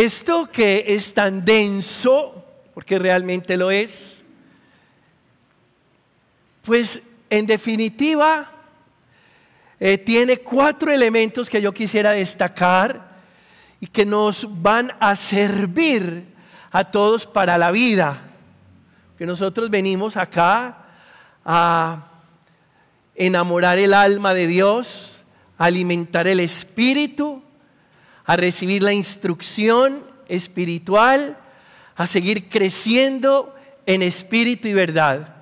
Esto que es tan denso, porque realmente lo es, pues en definitiva eh, tiene cuatro elementos que yo quisiera destacar y que nos van a servir a todos para la vida. Que nosotros venimos acá a enamorar el alma de Dios, alimentar el espíritu a recibir la instrucción espiritual, a seguir creciendo en espíritu y verdad.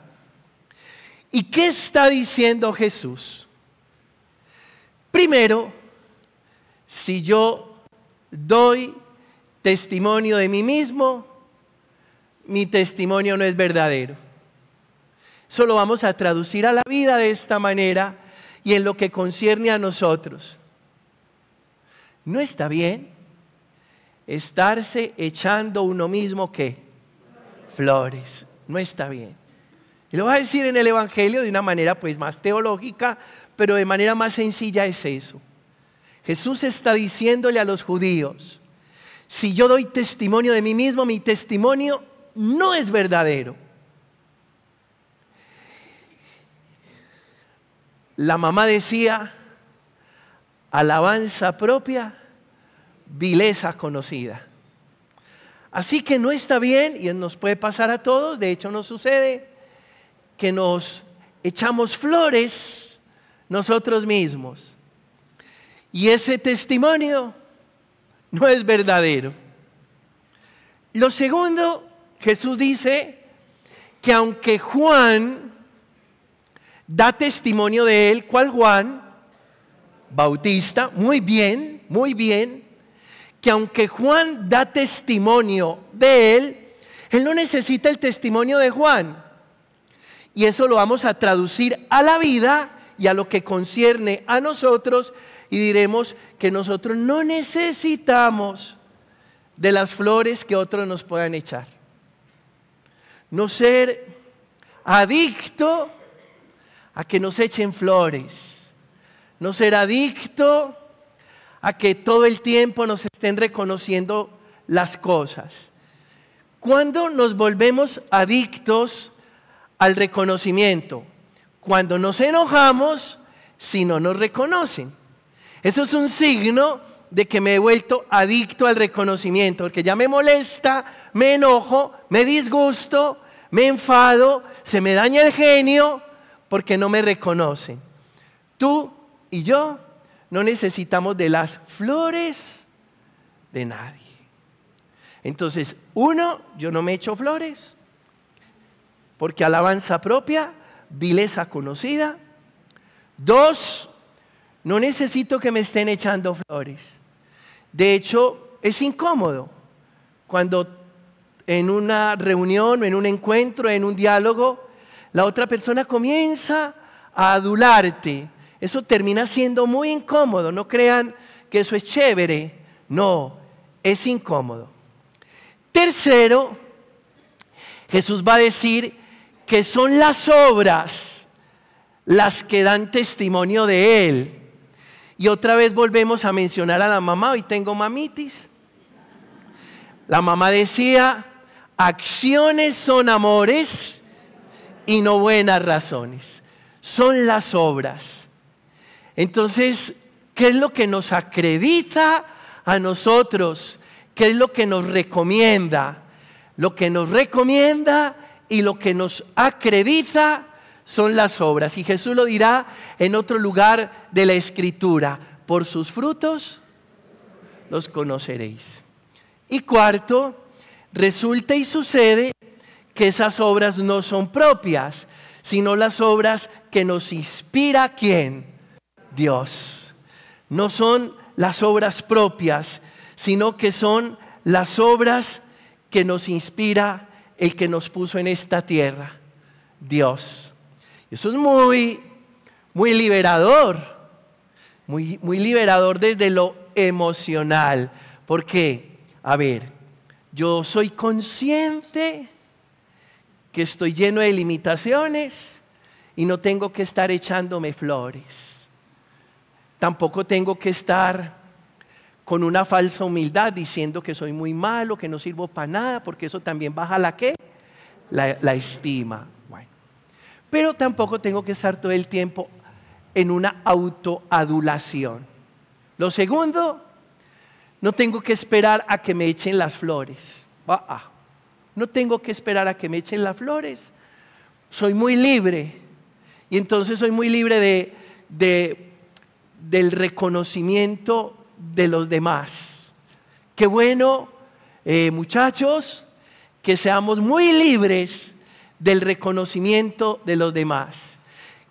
¿Y qué está diciendo Jesús? Primero, si yo doy testimonio de mí mismo, mi testimonio no es verdadero. Solo vamos a traducir a la vida de esta manera y en lo que concierne a nosotros. No está bien estarse echando uno mismo qué? Flores. No está bien. Y lo va a decir en el Evangelio de una manera pues más teológica, pero de manera más sencilla es eso. Jesús está diciéndole a los judíos, si yo doy testimonio de mí mismo, mi testimonio no es verdadero. La mamá decía, alabanza propia vileza conocida Así que no está bien, y nos puede pasar a todos, de hecho nos sucede, que nos echamos flores nosotros mismos. Y ese testimonio no es verdadero. Lo segundo, Jesús dice que aunque Juan da testimonio de él, ¿cuál Juan? Bautista, muy bien, muy bien aunque Juan da testimonio de él, él no necesita el testimonio de Juan. Y eso lo vamos a traducir a la vida y a lo que concierne a nosotros y diremos que nosotros no necesitamos de las flores que otros nos puedan echar. No ser adicto a que nos echen flores. No ser adicto a que todo el tiempo nos estén reconociendo las cosas. ¿Cuándo nos volvemos adictos al reconocimiento? Cuando nos enojamos si no nos reconocen. Eso es un signo de que me he vuelto adicto al reconocimiento, porque ya me molesta, me enojo, me disgusto, me enfado, se me daña el genio porque no me reconocen. Tú y yo no necesitamos de las flores de nadie. Entonces, uno, yo no me echo flores, porque alabanza propia, vileza conocida. Dos, no necesito que me estén echando flores. De hecho, es incómodo cuando en una reunión, en un encuentro, en un diálogo, la otra persona comienza a adularte, eso termina siendo muy incómodo. No crean que eso es chévere. No, es incómodo. Tercero, Jesús va a decir que son las obras las que dan testimonio de Él. Y otra vez volvemos a mencionar a la mamá. Hoy tengo mamitis. La mamá decía, acciones son amores y no buenas razones. Son las obras. Entonces, ¿qué es lo que nos acredita a nosotros? ¿Qué es lo que nos recomienda? Lo que nos recomienda y lo que nos acredita son las obras. Y Jesús lo dirá en otro lugar de la escritura. Por sus frutos los conoceréis. Y cuarto, resulta y sucede que esas obras no son propias, sino las obras que nos inspira quién? Dios. No son las obras propias, sino que son las obras que nos inspira el que nos puso en esta tierra, Dios. Eso es muy, muy liberador, muy, muy liberador desde lo emocional, porque, a ver, yo soy consciente que estoy lleno de limitaciones y no tengo que estar echándome flores. Tampoco tengo que estar con una falsa humildad diciendo que soy muy malo, que no sirvo para nada, porque eso también baja la qué? La, estima. Pero tampoco tengo que estar todo el tiempo en una autoadulación. Lo segundo, no tengo que esperar a que me echen las flores. Ah, ah. No tengo que esperar a que me echen las flores. Soy muy libre. Y entonces soy muy libre de, de del reconocimiento de los demás. Qué bueno, eh, muchachos, que seamos muy libres del reconocimiento de los demás.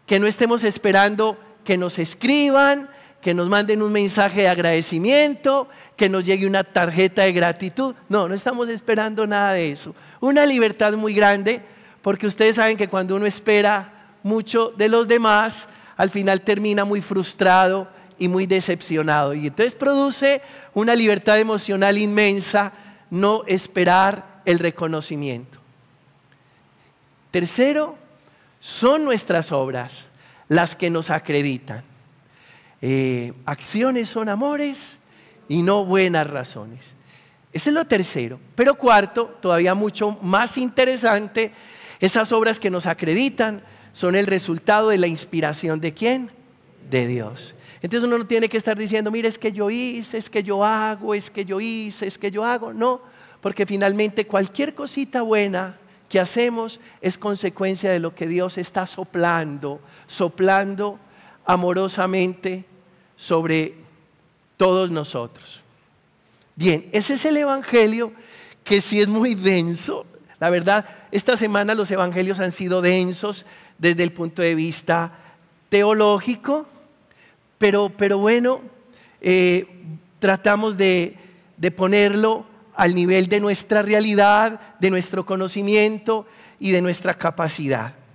Que no estemos esperando que nos escriban, que nos manden un mensaje de agradecimiento, que nos llegue una tarjeta de gratitud. No, no estamos esperando nada de eso. Una libertad muy grande, porque ustedes saben que cuando uno espera mucho de los demás, al final termina muy frustrado y muy decepcionado. Y entonces produce una libertad emocional inmensa no esperar el reconocimiento. Tercero, son nuestras obras las que nos acreditan. Eh, acciones son amores y no buenas razones. Ese es lo tercero. Pero cuarto, todavía mucho más interesante, esas obras que nos acreditan son el resultado de la inspiración de quién? De Dios. Entonces uno no tiene que estar diciendo, mire, es que yo hice, es que yo hago, es que yo hice, es que yo hago. No, porque finalmente cualquier cosita buena que hacemos es consecuencia de lo que Dios está soplando, soplando amorosamente sobre todos nosotros. Bien, ese es el Evangelio que si es muy denso, la verdad, esta semana los evangelios han sido densos desde el punto de vista teológico, pero, pero bueno, eh, tratamos de ponerlo al nivel de nuestra realidad, de nuestro conocimiento y de nuestra capacidad.